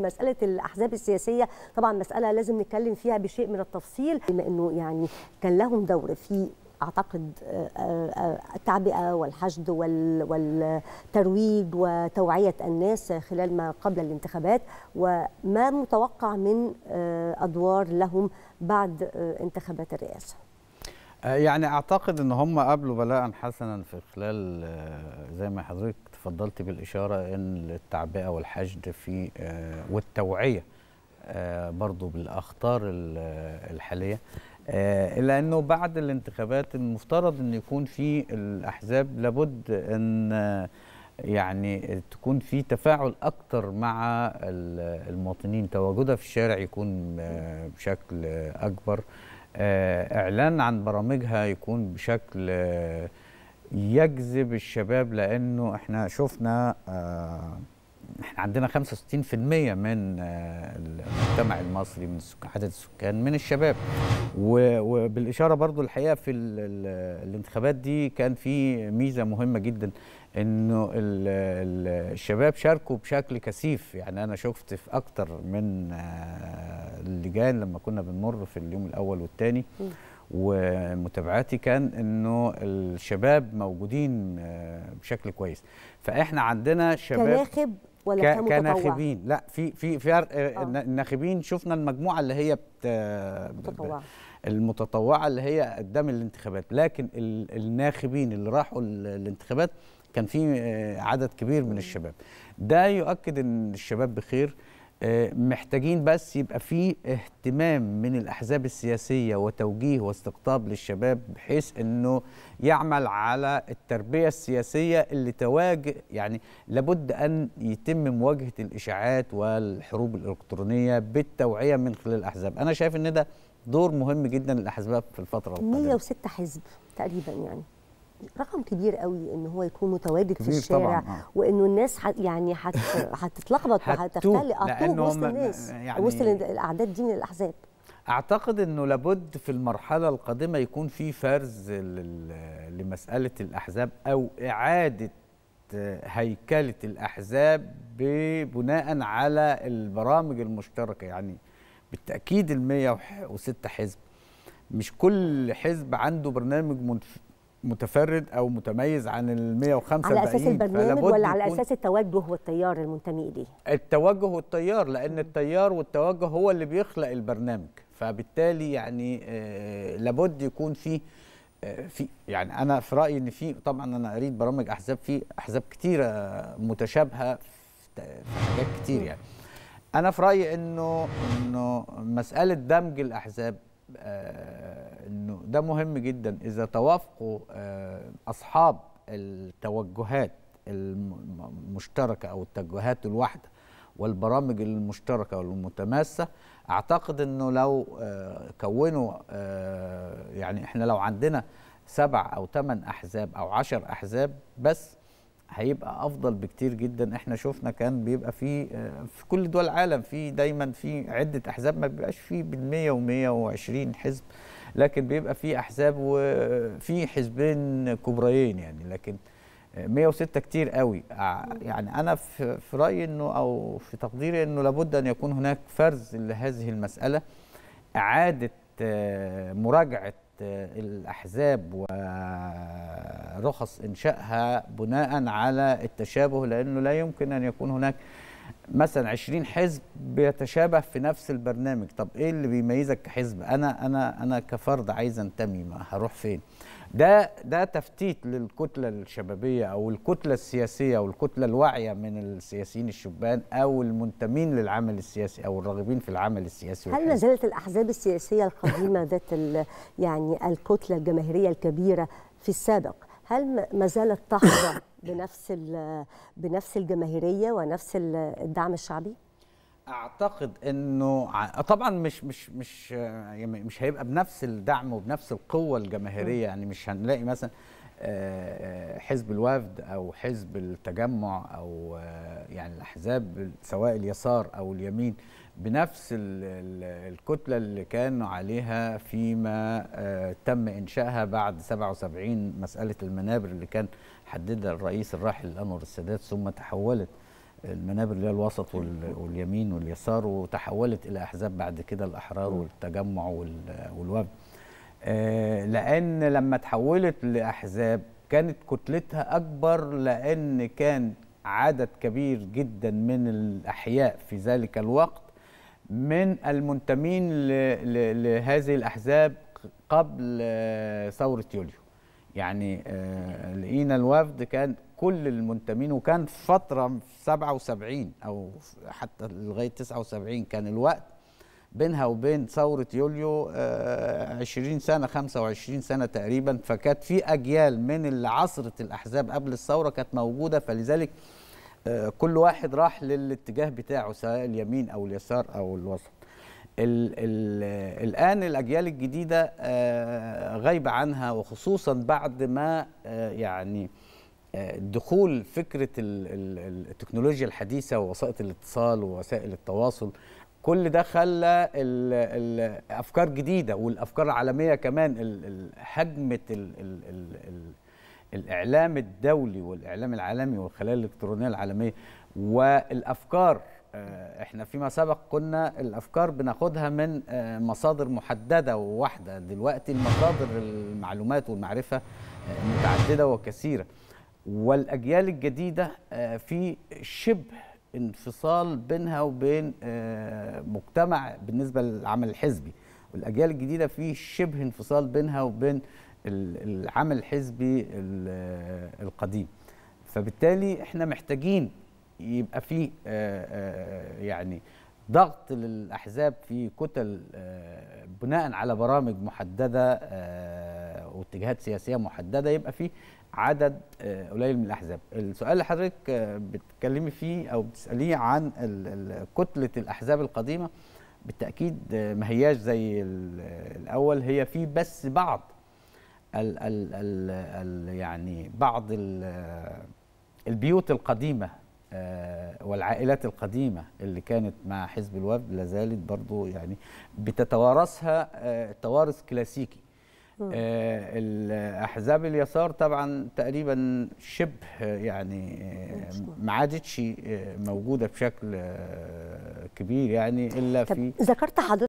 مسألة الأحزاب السياسية طبعا مسألة لازم نتكلم فيها بشيء من التفصيل بما أنه يعني كان لهم دور في أعتقد آه، آه، التعبئة والحشد والترويج وتوعية الناس خلال ما قبل الانتخابات وما متوقع من آه، أدوار لهم بعد انتخابات الرئاسة يعني أعتقد أن هم قبلوا بلاء حسنا في خلال زي ما حضرتك اتفضلت بالإشارة أن التعبئة والحشد في آه، والتوعية آه، برضو بالأخطار آه، الحالية إلا أنه بعد الانتخابات المفترض أن يكون في الأحزاب لابد أن يعني تكون في تفاعل أكتر مع المواطنين تواجدها في الشارع يكون بشكل أكبر إعلان عن برامجها يكون بشكل يجذب الشباب لانه احنا شفنا آه، احنا عندنا 65% من آه، المجتمع المصري من عدد السكان من الشباب وبالاشاره برضو الحقيقه في الانتخابات دي كان في ميزه مهمه جدا انه الشباب شاركوا بشكل كثيف يعني انا شفت في اكتر من اللجان آه، لما كنا بنمر في اليوم الاول والثاني ومتابعاتي كان انه الشباب موجودين آه، بشكل كويس فاحنا عندنا شباب كناخب ولا كناخبين لا في في فرق آه. الناخبين آه. شفنا المجموعه اللي هي بت... متطوعه المتطوعه اللي هي قدام الانتخابات لكن الناخبين اللي راحوا الانتخابات كان في آه، عدد كبير من الشباب ده يؤكد ان الشباب بخير آه، محتاجين بس يبقى في اهتمام من الاحزاب السياسيه وتوجيه واستقطاب للشباب بحيث انه يعمل على التربيه السياسيه اللي تواجه يعني لابد ان يتم مواجهه الاشاعات والحروب الالكترونيه بالتوعيه من خلال الاحزاب انا شايف ان ده دور مهم جدا للاحزاب في الفتره القادمه 106 حزب تقريبا يعني رقم كبير قوي ان هو يكون متواجد في الشارع طبعاً. آه. وانه الناس حت يعني هتتلخبط وهتختلق أطول آه، وسط الناس يعني وسط الاعداد دي من الاحزاب اعتقد انه لابد في المرحله القادمه يكون في فرز لمساله الاحزاب او اعاده هيكله الاحزاب بناء على البرامج المشتركه يعني بالتاكيد ال 106 حزب مش كل حزب عنده برنامج متفرد او متميز عن ال 105 على اساس البرنامج ولا على اساس التوجه والتيار المنتمي اليه التوجه والتيار لان التيار والتوجه هو اللي بيخلق البرنامج فبالتالي يعني آه، لابد يكون في آه، في يعني انا في رايي ان في طبعا انا قريت برامج احزاب في احزاب كتيره متشابهه في حاجات كتير يعني انا في رايي انه انه مساله دمج الاحزاب آه، انه ده مهم جدا اذا توافقوا آه، اصحاب التوجهات المشتركه او التوجهات الواحده والبرامج المشتركه والمتماسه اعتقد انه لو آه، كونوا يعني احنا لو عندنا سبع او ثمان احزاب او عشر احزاب بس هيبقى افضل بكتير جدا احنا شفنا كان بيبقى في آه، في كل دول العالم في دايما في عده احزاب ما بيبقاش في بال100 و120 حزب لكن بيبقى في احزاب وفي حزبين كبريين يعني لكن 106 كتير قوي آه، يعني انا في رايي انه او في تقديري انه لابد ان يكون هناك فرز لهذه المساله اعاده آه، مراجعه الاحزاب ورخص انشائها بناء على التشابه لانه لا يمكن ان يكون هناك مثلا 20 حزب بيتشابه في نفس البرنامج طب ايه اللي بيميزك كحزب انا انا انا كفرد عايز انتمي ما هروح فين ده ده تفتيت للكتله الشبابيه او الكتله السياسيه او الكتله الواعيه من السياسيين الشبان او المنتمين للعمل السياسي او الراغبين في العمل السياسي هل ما زالت الاحزاب السياسيه القديمه ذات يعني الكتله الجماهيريه الكبيره في السابق هل ما زالت تحظى بنفس بنفس الجماهيريه ونفس الدعم الشعبي؟ اعتقد انه طبعا مش مش مش يعني مش هيبقى بنفس الدعم وبنفس القوه الجماهيريه يعني مش هنلاقي مثلا حزب الوفد او حزب التجمع او يعني الاحزاب سواء اليسار او اليمين بنفس الكتله اللي كانوا عليها فيما آه، تم انشائها بعد 77 مساله المنابر اللي كان حددها الرئيس الراحل الانور السادات ثم تحولت المنابر اللي هي الوسط أيوه. واليمين واليسار وتحولت الى احزاب بعد كده الاحرار أيوه. والتجمع والوفد آه، لان لما تحولت لاحزاب كانت كتلتها اكبر لان كان عدد كبير جدا من الاحياء في ذلك الوقت من المنتمين لهذه الأحزاب قبل آه، ثورة يوليو يعني آه، لقينا الوفد كان كل المنتمين وكان فترة في 77 أو حتى لغاية 79 كان الوقت بينها وبين ثورة يوليو 20 آه، سنة 25 سنة تقريبا فكانت في أجيال من اللي عصرت الأحزاب قبل الثورة كانت موجودة فلذلك آه، كل واحد راح للاتجاه بتاعه سواء اليمين او اليسار او الوسط الـ الـ الان الاجيال الجديده آه، غايبه عنها وخصوصا بعد ما آه، يعني دخول فكره التكنولوجيا الحديثه ووسائط الاتصال ووسائل التواصل كل ده خلى الافكار جديده والافكار العالميه كمان حجمه الاعلام الدولي والاعلام العالمي والخلايا الالكترونيه العالميه والافكار آه، احنا فيما سبق كنا الافكار بناخدها من آه، مصادر محدده وواحده دلوقتي المصادر المعلومات والمعرفه آه، متعدده وكثيره والاجيال الجديده في شبه انفصال بينها وبين مجتمع بالنسبه للعمل الحزبي والاجيال الجديده في شبه انفصال بينها وبين العمل الحزبي القديم فبالتالي احنا محتاجين يبقى في آه، آه، يعني ضغط للاحزاب في كتل آه، بناء على برامج محدده واتجاهات سياسيه محدده يبقى في عدد قليل من الاحزاب السؤال اللي حضرتك بتتكلمي فيه او بتساليه عن كتله الاحزاب القديمه بالتاكيد ما هياش زي الاول هي في بس بعض ال ال ال ال يعني بعض البيوت القديمة آه، والعائلات القديمة اللي كانت مع حزب الوفد لازالت برضو يعني بتتوارثها آه، توارث كلاسيكي آه، احزاب اليسار طبعا تقريبا شبه يعني ما عادتش موجوده بشكل كبير يعني الا في ذكرت حضرتك